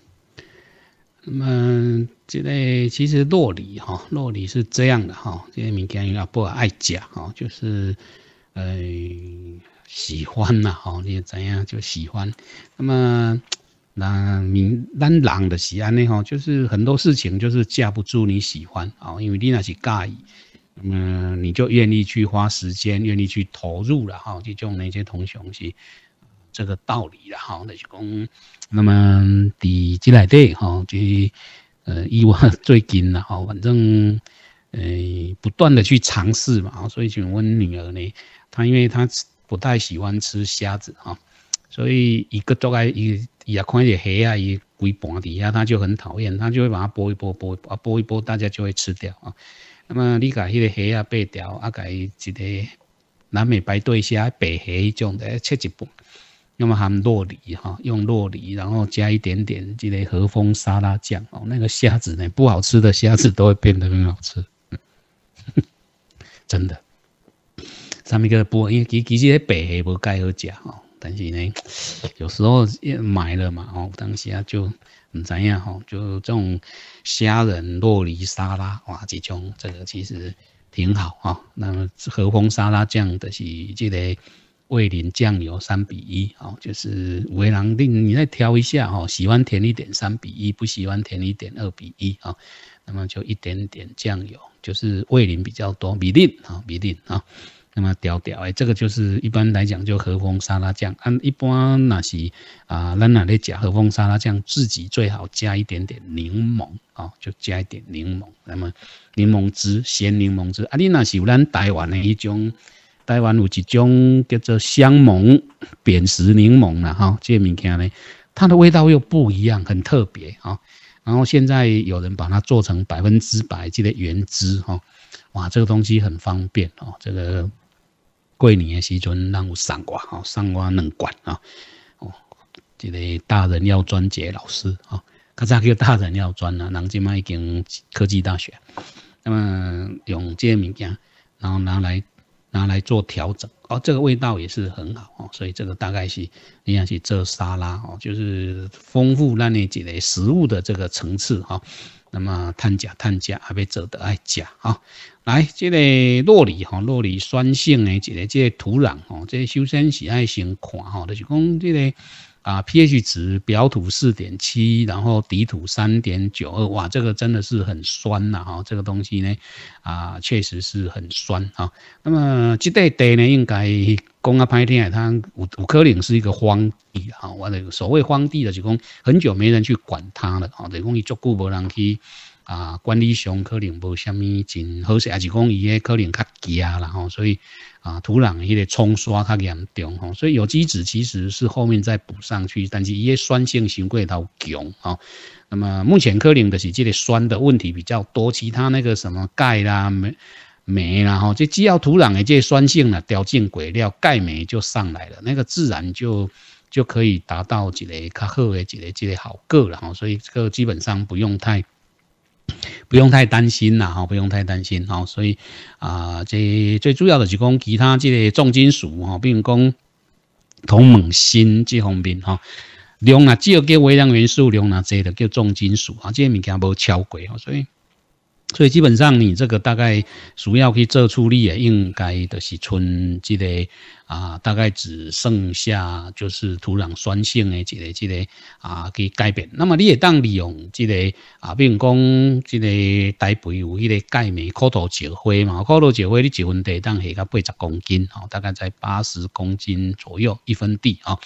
那么即个其实洛理哈，洛理是这样的哈，这些民间啊不爱讲哈，就是呃喜欢呐哈，你怎样就喜欢。那么那明咱人的喜爱呢哈，就是很多事情就是架不住你喜欢啊，因为你那是介意。那么你就愿意去花时间，愿意去投入了哈，就用那些同学，东这个道理了哈。那些讲，那么第几来的。哈，就是呃，以往最近了哈，反正呃，不断的去尝试嘛。所以请问女儿呢，她因为她不太喜欢吃虾子哈，所以一个做来一也下一点黑啊，一规盘底下她就很讨厌，她就会把它剥一剥剥一剥，剥一剥大家就会吃掉啊。那么你甲迄个虾啊、八条啊，伊一个南美白对虾、白虾迄种，哎，切一半。那么含洛梨哈，用洛梨，然后加一点点这个和风沙拉酱哦。那个虾子呢，不好吃的虾子都会变得很好吃，真的。上面个剥，因其其实白虾无盖好食哦，但是呢，有时候买了嘛哦，当时啊就。唔知样吼，就这种虾仁洛梨沙拉哇，这种这个其实挺好啊。那么和风沙拉酱的是这个味淋酱油三比一哦，就是味令你再挑一下哦，喜欢甜一点三比一，不喜欢甜一点二比一啊。那么就一点点酱油，就是味淋比较多，米淋啊，米淋啊。那么调调诶，这个就是一般来讲就和风沙拉酱，按一般那是啊，咱那里加和风沙拉酱，自己最好加一点点柠檬哦，就加一点柠檬。那么柠檬汁，鲜柠檬汁啊，你那是有咱台湾的一种，台湾有一种叫做香檬扁食柠檬啦哈，这物件咧，它的味道又不一样，很特别啊。然后现在有人把它做成百分之百，这个原汁哈，哇，这个东西很方便哦，这个。桂林的时阵，咱有三瓜哈，三瓜能管啊。哦，一个大人要专接老师啊，刚才叫大人要专啊，南京卖经科技大学，那么用这些物件，然后拿来，拿来做调整哦。这个味道也是很好哦，所以这个大概是你想去做沙拉哦，就是丰富咱你几类食物的这个层次哈。那么碳钾碳钾还被折得爱钾啊。来，这个洛里哈洛里酸性的这个这土壤哈，这首先是爱先看哈，就是讲这个啊 pH 值表土四点七，然后底土三点九二，哇，这个真的是很酸呐哈，这个东西呢啊确实是很酸啊。那么这块地呢，应该公阿派天海滩五五棵岭是一个荒地哈，我的所谓荒地的就是讲很久没人去管它了，好，等于说你足够没人去。啊，管理上可能无虾米真好势，还是讲伊个可能较啊，然后所以啊，土壤迄个冲刷较严重吼，所以有机质其实是后面再补上去，但是伊个酸性相对较强啊。那么目前可能就是，这个酸的问题比较多，其他那个什么钙啦、镁镁啦吼，这只要土壤的这酸性啦调进鬼料，钙镁就上来了，那个自然就就可以达到一个较好的一个这个好个啦吼，所以这个基本上不用太。不用太担心啦，哈，不用太担心，哈，所以啊，这最主要的是讲其他这个重金属，哈，比如讲铜、锰、锌这方面，哈，量啊有叫微量元素，量啊这的叫重金属，啊，这些物件无超过，所以。所以基本上，你这个大概主要去做出理也应该都是春这个啊，大概只剩下就是土壤酸性诶，这个这个啊去改变。那么你也当利用这个啊，比如讲这个大肥有迄个钙镁、高头石灰嘛，高头石灰你一分地当下加八十公斤，哦，大概在八十公斤左右一分地啊。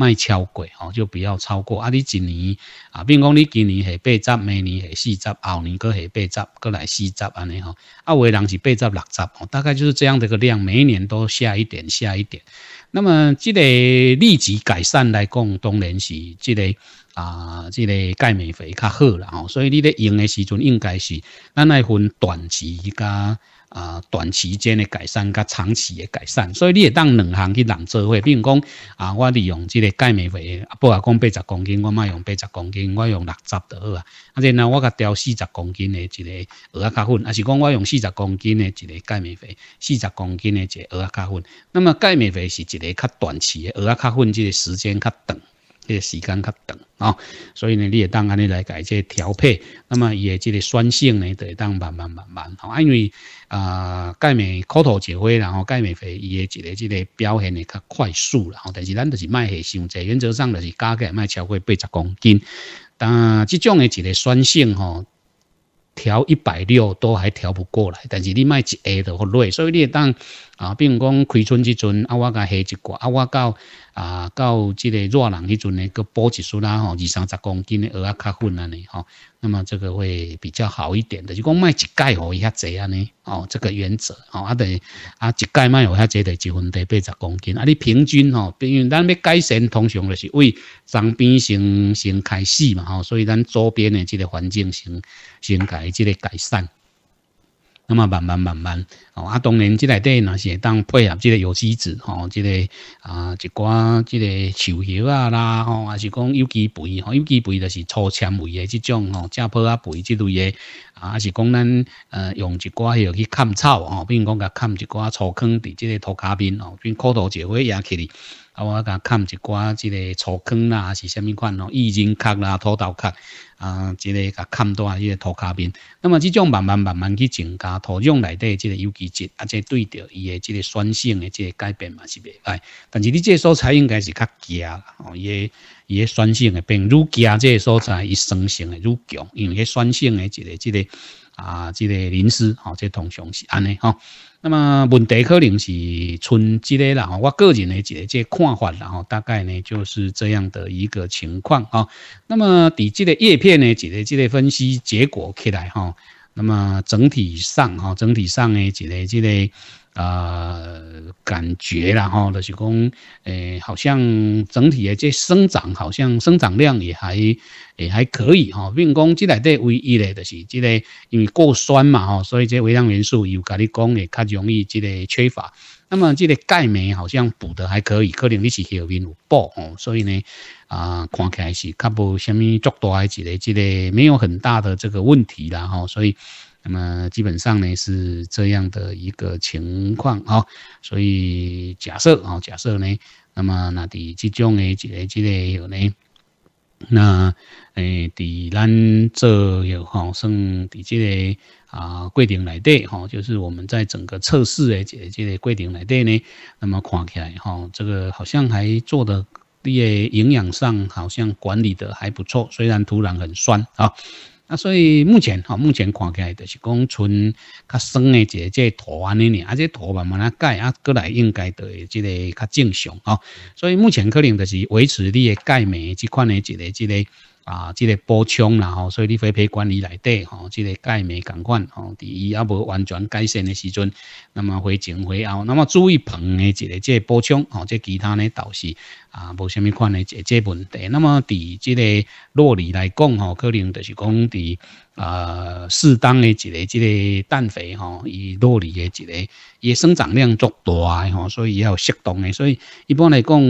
卖超过哦，就不要超过啊！你一年啊，如讲你今年下八十，明年下四十，后年个是八十，个来四十安尼吼。啊，的人是八十六十哦，大概就是这样的个量，每一年都下一点，下一点。那么这个立即改善来讲，当然是这个啊，这个钙镁肥较好啦吼。所以你咧用的时阵，应该是咱来分短期加。啊，短期间的改善甲长期的改善，所以你会当两行去人做伙，比如讲啊，我利用这个钙镁肥，啊，不阿讲八十公斤，我嘛用八十公斤，我用六十就好啊。啊，然后我甲调四十公斤的一个蚵啊卡粉，啊是讲我用四十公斤的这个钙镁肥，四十公斤的这蚵啊卡粉。那么钙镁肥是一个较短期的蚵啊卡粉，这个时间较短。这个时间较长啊，所以呢，你也当安尼来改这调配。那么，也这个酸性呢，得当慢慢慢慢。啊、因为啊，钙镁口头一灰，然后钙镁肥伊的这个这个表现呢，较快速了。但是咱就是卖下想，在原则上就是加起来卖超过八十公斤。但这种的这个酸性哈，调一百六都还调不过来。但是你卖一袋的或累，所以你也当。啊，比如讲开春即阵，啊，我甲下一挂，啊，我到啊，到即个热人迄阵呢，搁补一束啦，吼，二三十公斤的鹅仔较粉安尼吼，那么这个会比较好一点的。是讲卖一盖鹅一下侪安尼哦，这个原则，哦，还得啊一盖卖鹅遐侪只得份分得八十公斤。啊，你平均吼，比如咱要改善，通常就是为上边先先开始嘛，吼，所以咱周边的这个环境先先改，这个改善。那么慢慢慢慢，哦，啊，当然，即内底那些当配合即个有机质，吼，即个啊一寡即个树叶啊啦，吼，还是讲有机肥，吼，有机肥就是粗纤维的这种，吼，加坡啊肥这类的，啊，还是讲咱呃用一寡去砍草，哦，如讲甲砍一寡粗坑伫即个土卡吼、哦，并枯土一回也起哩。啊，我甲砍一寡即个草坑啦，还是什么款哦？芋形壳啦、土豆壳，啊，即个甲盖大个土骹面。那么这种慢慢慢慢去增加土壤内底即个有机质，啊，即对着伊的即个酸性的即个改变嘛是袂歹。但是你这所在应该是较惊哦，伊伊也酸性的，并如即这所在伊酸性的愈强，因为酸性的即个即个啊即个淋丝，哦，即通常是安尼哦那么问题可能是纯这个啦，我个人的一个看法啦，大概呢就是这样的一个情况啊。那么底这个叶片呢，这类这个分析结果起来哈，那么整体上哈，整体上呢，这个这个。呃，感觉啦吼，就是讲，诶，好像整体的这生长，好像生长量也还，也还可以哈。并讲，这里头唯一的就是这个因为过酸嘛吼，所以这微量元素有跟你讲也较容易这个缺乏。那么这个钙镁好像补的还可以，可能你是后面有补哦，所以呢，啊，看起来是较无虾米足大的是个，这个没有很大的这个问题啦吼，所以。那么基本上呢是这样的一个情况啊，所以假设啊假设呢，那么那第其中诶几个几类有呢，那诶，第咱这有好生底这个啊规定来的哈，就是我们在整个测试诶这这个规定来的呢，那么看起来哈，这个好像还做的底个营养上好像管理的还不错，虽然土壤很酸啊。啊，所以目前哈，目前看起来就是讲纯较深的这这图案呢，而个图案慢哪解，啊，过来应该会这个较正常啊，所以目前可能就是维持你钙镁这块的一个这个。啊，这个补充啦吼，所以你肥培管理内底吼，这个钙镁钢管吼，第一啊，无完全改善的时阵，那么会前会后，那么注意棚的这个这补充吼，这其他呢倒是啊，无什么款的这这问题。那么，伫这个洛里来讲吼，可能就是讲伫啊，适当的这个这个氮肥吼，以洛里的这个叶生长量做大啊，吼，所以也有适当的，所以一般来讲，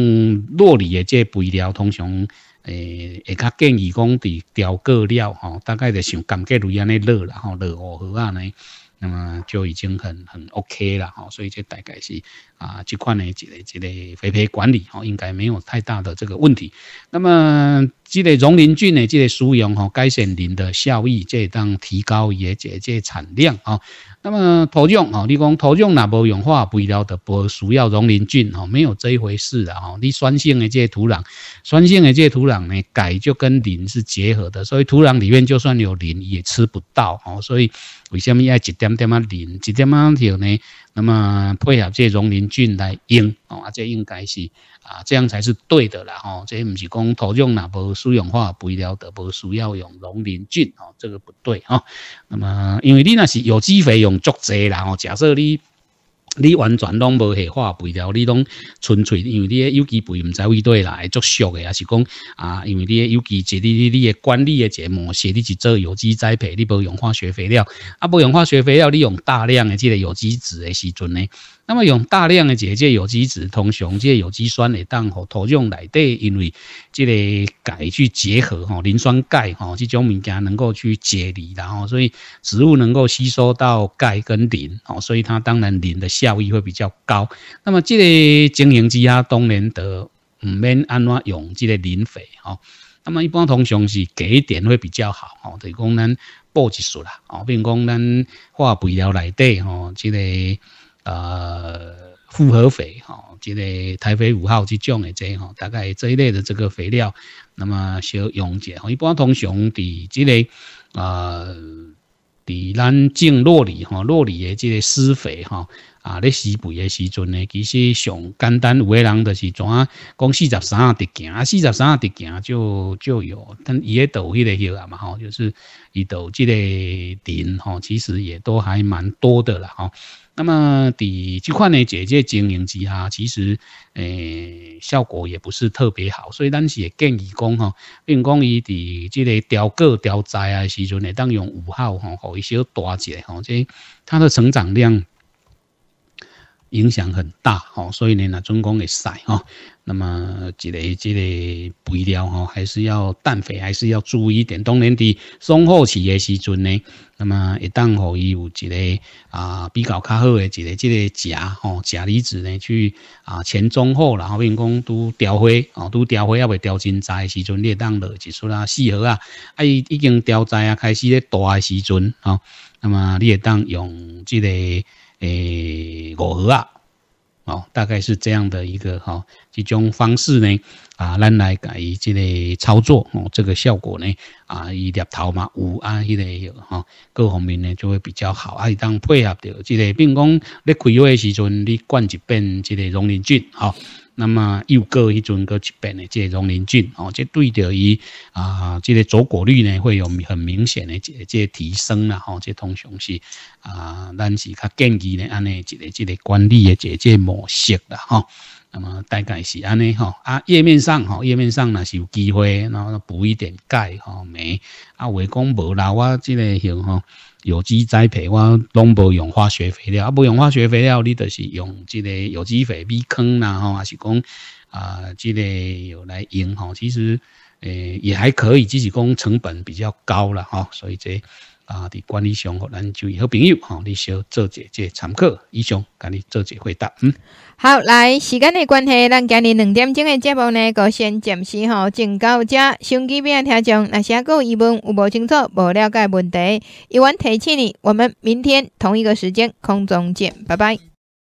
洛里的这肥料通常。诶，也较建议讲伫调个料吼，大概就上柑橘树安尼热然吼，热哦好啊呢，那么就已经很很 OK 啦吼，所以这大概是啊，这款呢，积个积个肥培管理吼，应该没有太大的这个问题。那么这个农林菌呢，这个使用吼，改善林的效益，这当提高也解这产量啊。那么土壤哦，你讲土壤那无氧化，不晓得不需要溶磷菌哦，没有这一回事的哦。你酸性的这些土壤，酸性的这些土壤呢，钙就跟磷是结合的，所以土壤里面就算有磷也吃不到哦。所以为什么要一点点啊磷？一点点点呢？那么配合这农林菌来用哦，啊，这应该是啊，这样才是对的啦，吼，这不是讲土壤那无土用化肥料的，不需要用农林菌哦，这个不对哈。那么，因为你那是有机肥用足济啦，哦，假设你。你完全拢无下化肥料，你拢纯粹因为啲有机肥唔在位对啦，做熟嘅也是讲啊，因为啲有机节你你你嘅管理嘅节目，式，你去做有机栽培，你不用化学肥料，啊不用化学肥料，你用大量嘅即个有机质嘅时阵咧。那么用大量的这些有机质，通常这些有机酸会当和土壤内底，因为这个钙去结合哈，磷酸钙哈，去种物件能够去解离，然后所以植物能够吸收到钙跟磷哦，所以它当然磷的效益会比较高。那么这个经营之下，当然得唔免安怎用这个磷肥哈。那么一般通常是给点会比较好哦，就供咱补一术啦哦，并讲咱化肥料内底哦，这个。呃，复合肥哈，即个台肥五号即种的这哈，大概这一类的这个肥料，那么少用者。一般通常伫即个呃，伫咱种落里哈，落里诶即个施肥哈啊，咧施肥诶时阵呢，其实上简单有诶人就是怎啊，讲四十三啊，直行啊，四十三啊，直行就就有，但伊诶斗迄个药嘛吼，就是伊斗即个碘吼，其实也都还蛮多的啦哈。那么第这款呢，姐姐经营之下，其实诶效果也不是特别好，所以当时也建议讲哈，并讲伊伫即个调果调栽啊时阵，呢，当用五号哈，吼伊小大些哈，即它的成长量影响很大哈，所以呢，那总共会晒哈。那么一个这个肥料吼，还是要氮肥，还是要注意一点。当年的松后期的时阵呢，那么一旦可以有一个啊比较较好的一个这个钾吼钾离子呢，去啊前中后，然后变讲都调灰哦，都调灰也未调真侪时阵，你当落一束啦四盒啊，啊已经调在啊开始咧大诶时阵啊，那么你会当用这个诶五盒啊。哦，大概是这样的一个哈，几种方式呢，啊，咱来改这个操作哦，这个效果呢，啊，以猎头嘛、有啊迄类有哈，各方面呢就会比较好，啊，当配合着这个，并讲你开药的时阵，你灌一遍这个溶磷菌，好。那么又过一阵个疾病的这溶磷菌哦，这对着伊啊，这个着果率呢，会有很明显的这这提升啦，吼，这通常是啊，咱是较建议呢安尼一个一个管理的这这模式啦，哈。那么大概是安尼哈，啊，页面上哈，页面上呢是有机会，然后补一点钙和没啊，话讲无啦，我这个有哈。有机栽培，我拢无用化学肥料，啊用化学肥料，你就是用这个有机肥、米坑啦，吼，还是讲啊，这个有来用吼，其实诶也还可以，只是讲成本比较高了，哈，所以这。啊，伫管理上，吼，咱就以好朋友，吼，你要做者节参考，以上，甲你做者回答，嗯。好，来，时间的关系，咱今日两点钟的节目呢，就先暂时吼，静到遮。兄弟边听众，那些个疑问有无清楚、无了解问题，一晚提醒你，我们明天同一个时间空中见，拜拜。